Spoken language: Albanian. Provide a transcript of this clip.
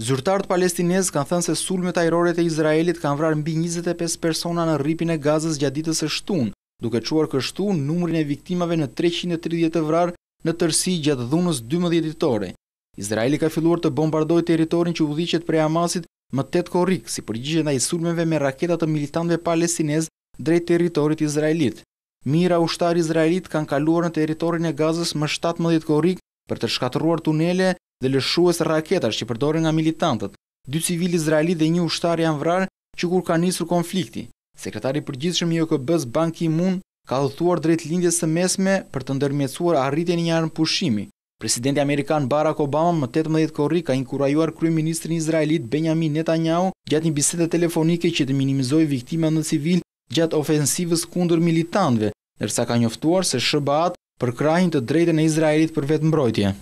Zyrtarët palestinez kanë thënë se sulmet ajrore të Izraelit kanë vrarë mbi 25 persona në rripin e gazës gjaditës e shtun, duke quar kështu numërin e viktimave në 330 të vrarë në tërsi gjatë dhunës 12 ditore. Izraeli ka filluar të bombardoj teritorin që udhichet prej Hamasit më tet korik si përgjigje ndaj sulmeve me raketat të militantëve palestinez drejt territorit izraelit. Mira ushtar izraelit kanë kaluar në territorin e Gazës më 17 korik për të shkatruar tunele dhe lëshues raketash që përdorën nga militantët, dy civil izraelit dhe një ushtar janë vrarë që kur ka nisur konflikti. Sekretari përgjithshëm i OKB-s Ban Ki-moon ka udhëtuar drejt lindjes së mesme për të ndërmjetësuar arritjen e një armë pushimi. Presidenti amerikan Barack Obama më 18 korrik ka inkurajuar kryeministrin izraelit Benjamin Netanyahu gjatë një bisede telefonike që të minimizojë viktimat në civil gjatë ofensivës kundër militantëve, ndërsa ka njoftuar se SBA për të drejtën e Izraelit për vetëmbrojtje.